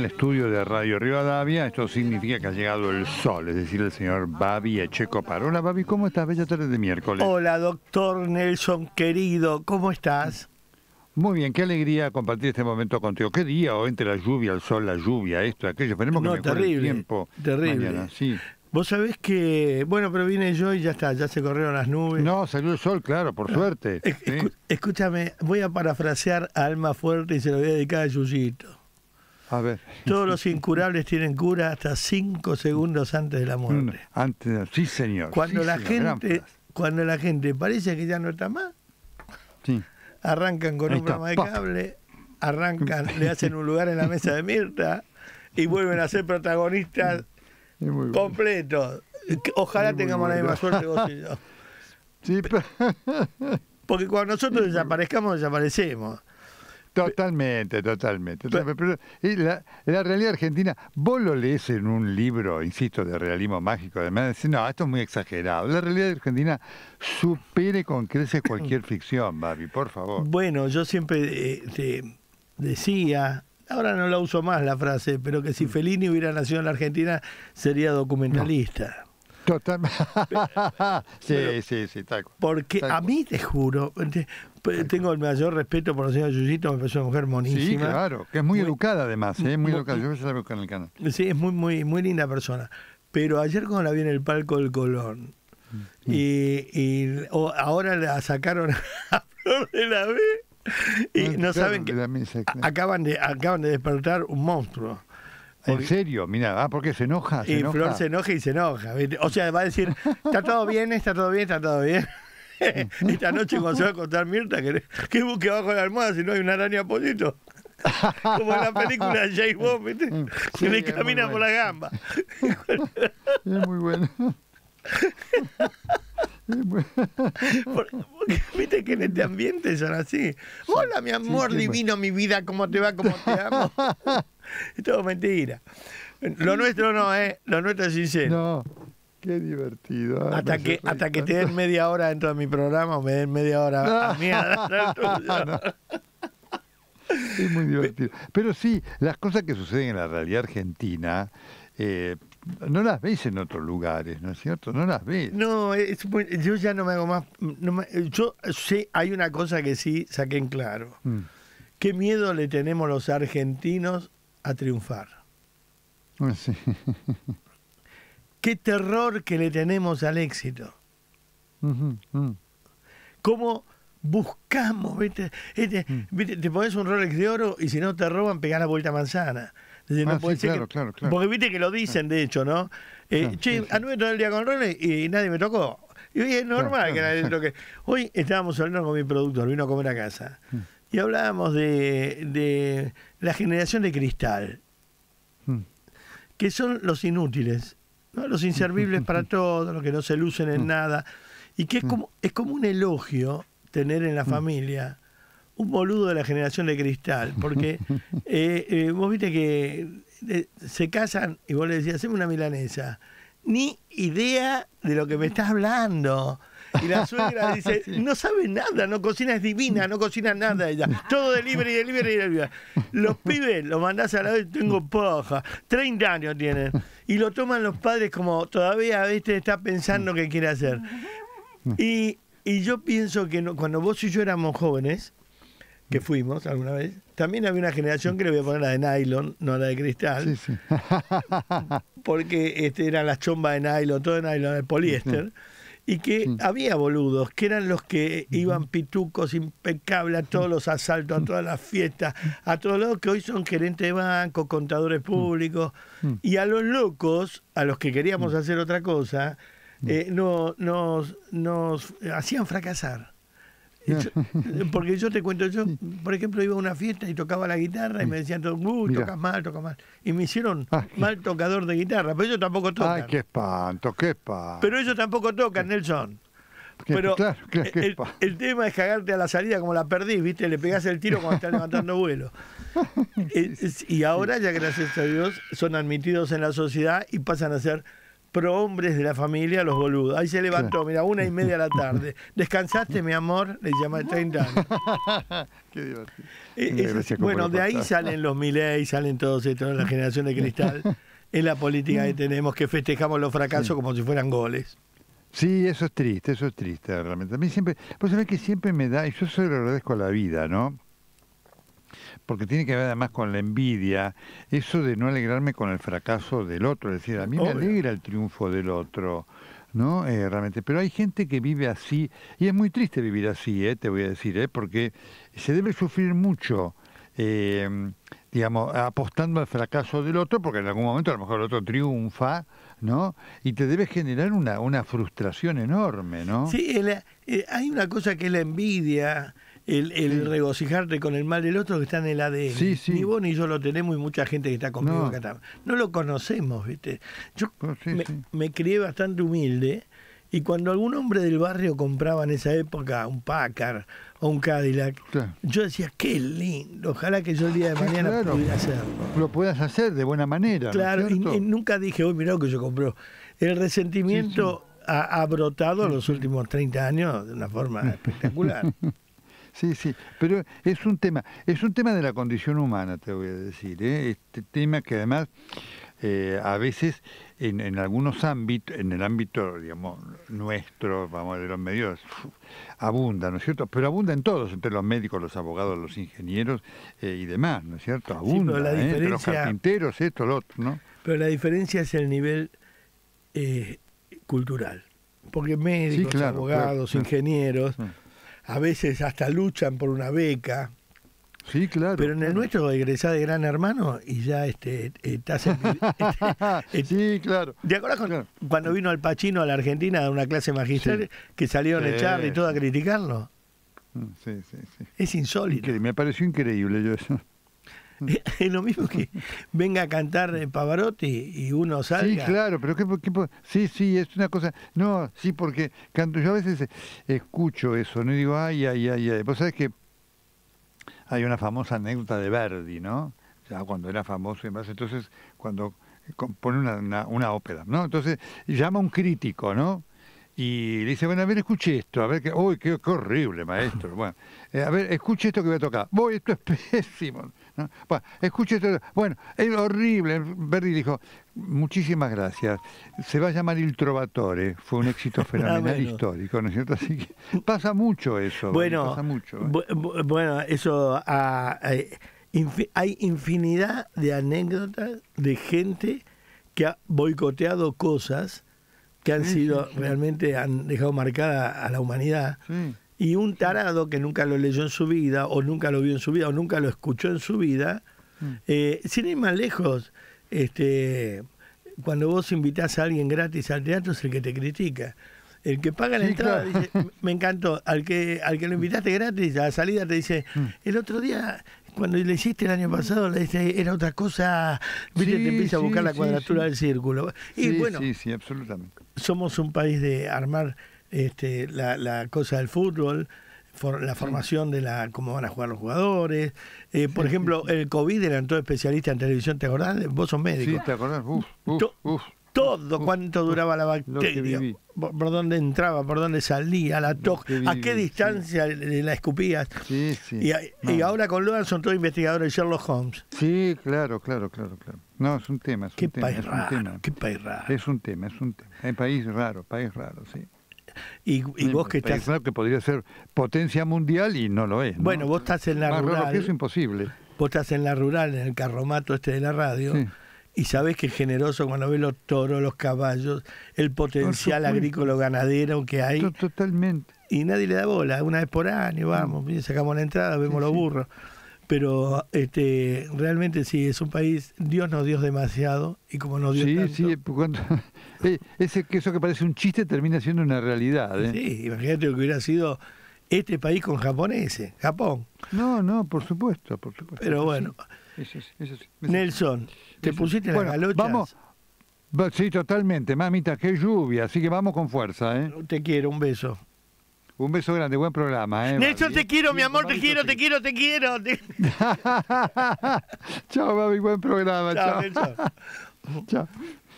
el estudio de Radio Rivadavia. Esto significa que ha llegado el sol, es decir, el señor Babi Echeco Parola. Babi, ¿cómo estás? Bella tarde de miércoles. Hola, doctor Nelson, querido, ¿cómo estás? Muy bien, qué alegría compartir este momento contigo. Qué día, o entre la lluvia, el sol, la lluvia, esto, aquello. Tenemos que el tiempo. Terrible. Mañana, Vos sabés que, bueno, pero vine yo y ya está, ya se corrieron las nubes. No, salió el sol, claro, por suerte. Eh, escúchame, voy a parafrasear Alma Fuerte y se lo voy a dedicar a Yuyito. Todos los incurables tienen cura hasta cinco segundos antes de la muerte. Mm, sí, señor. Cuando la gente, cuando la gente parece que ya no está más, arrancan con un programa de cable, arrancan, le hacen un lugar en la mesa de Mirta y vuelven a ser protagonistas mm. completos. Ojalá tengamos la misma suerte vos y yo. Sí, Porque cuando nosotros desaparezcamos, desaparecemos. Totalmente, totalmente. la, realidad argentina, vos lo lees en un libro, insisto, de realismo mágico, además de no, esto es muy exagerado. La realidad argentina supere con creces cualquier ficción, Babi, por favor. Bueno, yo siempre eh, decía, ahora no la uso más la frase, pero que si mm. Fellini hubiera nacido en la Argentina sería documentalista. Totalmente. sí, sí, sí, Porque a mí, te juro, tengo el mayor respeto por la señora Yuyito, me parece una mujer monísima. Sí, claro, que es muy, educada además, ¿eh? muy, educada. Yo la a en el canal. Sí, es muy, muy, muy linda persona. Pero ayer cuando la vi en el palco del Colón, mm. y, y ahora la sacaron a Flor de la B, y ah, no, saben que acaban, de, acaban de despertar un monstruo. En serio, mira, ah, porque se enoja. y Flor se enoja y se enoja. O sea, va a decir, está todo bien, está todo bien, está todo bien. Esta noche cuando se va a contar Mirta, que, que busque abajo de la almohada si no hay una araña pollito. Como en la película de Jay Bond, ¿viste? Mm, que le camina por la gamba. Es muy bueno. viste que en este ambiente son así. Hola, mi amor divino, mi vida, ¿cómo te va? ¿Cómo te amo? Es todo mentira. Lo nuestro no, ¿eh? Lo nuestro es sincero. No, qué divertido. hasta, que, hasta que te den media hora dentro de mi programa o me den media hora a mí. es muy divertido. Pero sí, las cosas que suceden en la realidad argentina eh, no las ves en otros lugares, ¿no es cierto? No las ves. No, yo ya no me hago más. No yo sé, hay una cosa que sí saqué en claro. Mm. ¿Qué miedo le tenemos los argentinos a triunfar. Ah, Qué terror que le tenemos al éxito. ¿Cómo buscamos? Este, mm. viste? te pones un Rolex de oro y si no te roban, pegás la vuelta a manzana. Porque viste que lo dicen, ah. de hecho, ¿no? Eh, che, anduve todo el día con Rolex y nadie me tocó. Y hoy es normal que nadie toque. Hoy estábamos hablando con mi productor, vino a comer a casa. Mm y hablábamos de, de la generación de cristal, mm. que son los inútiles, ¿no? los inservibles para todos, los que no se lucen en mm. nada, y que es mm. como, es como un elogio tener en la familia un boludo de la generación de cristal, porque eh, eh, vos viste que eh, se casan y vos le decís, hacemos una milanesa, ni idea de lo que me estás hablando. Y la suegra dice, no sabe nada, no cocina, es divina, no cocina nada ella. Todo y de libre Los pibes los mandás a la vez, tengo poja. 30 años tienen. Y lo toman los padres como todavía, este está pensando qué quiere hacer. Y, yo pienso que cuando vos y yo éramos jóvenes, que fuimos alguna vez, también había una generación que le voy a poner la de nylon, no la de cristal, porque este, eran las chombas de nylon, todo de nylon, de poliéster y que mm. había boludos, que eran los que iban pitucos impecables a todos los asaltos, a mm. todas las fiestas, a todos los que hoy son gerentes de bancos, contadores mm. públicos, y a los locos, a los que queríamos hacer otra cosa, eh, no, nos, nos hacían fracasar. porque yo te cuento, yo, por ejemplo, iba a una fiesta y tocaba la guitarra y me decían, uh, tocas mal, tocas mal. Y me hicieron mal tocador de guitarra, pero ellos tampoco tocan. Ay, qué espanto, qué espanto. Pero ellos tampoco tocan, Nelson. pero el, tema es cagarte a la salida como la perdí ¿viste? Le pegás el tiro cuando estás levantando vuelo. Eh, y ahora, ya gracias a Dios, son admitidos en la sociedad y pasan a ser prohombres de la familia, los boludos. Ahí se levantó, mira, una y media de la tarde. ¿Descansaste, mi amor? Le llama 30 años. Qué divertido. Eh, bueno, de ahí salen los Milei, salen todos estos, la generación de cristal. Es la política que tenemos, que festejamos los fracasos como si fueran goles. Sí, eso es triste, eso es triste realmente. A mí siempre, vos sabés que siempre me da, y yo se lo agradezco a la vida, ¿no? porque tiene que ver además con la envidia, eso de no alegrarme con el fracaso del otro, es decir, a mí me alegra el triunfo del otro, ¿no? Eh, realmente, pero hay gente que vive así, y es muy triste vivir así, eh, te voy a decir, eh, porque se debe sufrir mucho. Em, digamos, apostando al fracaso del otro, porque en algún momento a lo mejor el otro triunfa, ¿no? Y te debe generar una, una frustración enorme, ¿no? Sí, eh, hay una cosa que es la envidia, el, regocijarte con el mal del otro que está en el ADN. Ni vos ni yo lo tenemos y mucha gente que está conmigo no. No lo conocemos, ¿viste? Yo me, crié bastante humilde y cuando algún hombre del barrio compraba en esa época un Packard o un Cadillac, yo decía, qué lindo, ojalá que yo el día de ah, mañana pudiera hacerlo. Lo puedas hacer de buena manera. Claro, y, nunca dije, uy, mirá lo que yo compró. El resentimiento ha, ha, brotado en los últimos 30 años de una forma espectacular. Sí, sí, pero es un tema, es un tema de la condición humana, te voy a decir, ¿eh? este tema que además eh, a veces en, algunos ámbitos, en el ámbito, digamos, nuestro, vamos, de los medios, abunda, ¿no es cierto? Pero abunda en todos, entre los médicos, los abogados, los ingenieros eh, y demás, ¿no es cierto? Abunda, ¿eh? entre los carpinteros, esto, lo otro, ¿no? Pero la diferencia es el nivel cultural, porque médicos, abogados, ingenieros... Mm a veces hasta luchan por una beca. Sí, claro. Pero en el nuestro egresás de Gran Hermano y ya este, estás sí, claro. De acuerdas cuando vino Al Pachino a la Argentina a una clase magistral que salieron a echarle y todo a criticarlo? Sí, sí, sí. Es insólito. Me pareció increíble yo eso. es lo mismo que venga a cantar Pavarotti y uno salga. Sí, claro, pero ¿qué, sí, sí, es una cosa. No, sí, porque canto, yo a veces escucho eso, no digo, ay, ay, ay, ay. Vos sabés que hay una famosa anécdota de Verdi, ¿no? Ya cuando era famoso y más. Entonces, cuando compone una, una ópera, ¿no? Entonces, llama a un crítico, ¿no? Y le dice, bueno, a ver, escuche esto, a ver, qué... uy, qué, horrible, maestro. Bueno, eh, a ver, escuche esto que voy a tocar. Voy, esto es pésimo. ¿no? Bueno, escuche esto. Bueno, es horrible. Verdi dijo, muchísimas gracias. Se va a llamar Il Trovatore. Fue un éxito fenomenal ah, histórico, ¿no es cierto? Así que pasa mucho eso. Bueno, ¿eh? bueno, eso... Ah, eh, hay infinidad de anécdotas de gente que ha boicoteado cosas que han sido realmente han dejado marcada a la humanidad. Mm. Y un tarado que nunca lo leyó en su vida, o nunca lo vio en su vida, o nunca lo escuchó en su vida, mm. eh, sin ir más lejos, este, cuando vos invitás a alguien gratis al teatro es el que te critica. El que paga la entrada dice, me encantó. Al que, al que lo invitaste gratis, a la salida te dice, mm. el otro día cuando le hiciste el año mm. pasado, le era otra cosa, viste, te empieza a buscar la cuadratura del círculo. Y bueno, sí, sí, absolutamente. Somos un país de armar este, la, cosa del fútbol, la formación de la cómo van a jugar los jugadores. Eh, por ejemplo, el COVID era todo especialista en televisión, ¿te acordás? Vos sos médico. Sí, ¿te acordás? Uf, uf, uf todo cuánto duraba la bacteria, por dónde entraba, por dónde salía, la a qué distancia la escupías. Y, ahora con Logan son todos investigadores de Sherlock Holmes. Sí, claro, claro, claro, No, es un tema. Es un tema, es un qué país raro. Es un tema, es un tema. Es país raro, país raro, sí. Y, vos que estás... Claro que podría ser potencia mundial y no lo es. Bueno, vos estás en la rural. es imposible. Vos estás en la rural, en el carromato este de la radio y sabes que es generoso cuando ves los toros, los caballos, el potencial agrícola ganadero que hay. Totalmente. Y nadie le da bola, una vez por año, vamos, sacamos la entrada, vemos los burros. Pero este, realmente sí, es un país, Dios nos dio demasiado y como nos dio sí, tanto... Sí, pues, cuando... Eh, eso que parece un chiste termina siendo una realidad. ¿eh? Sí, imagínate lo que hubiera sido este país con japoneses, Japón. No, no, por supuesto, por supuesto. Pero bueno, Nelson, te pusiste las galochas. Vamos. Sí, totalmente. Mamita, qué lluvia. Así que vamos con fuerza, ¿eh? Te quiero, un beso. Un beso grande, buen programa, ¿eh? Nelson, ¿eh? te quiero, mi amor, te quiero, te quiero, te quiero. chao, mami, buen programa. Chao. chao.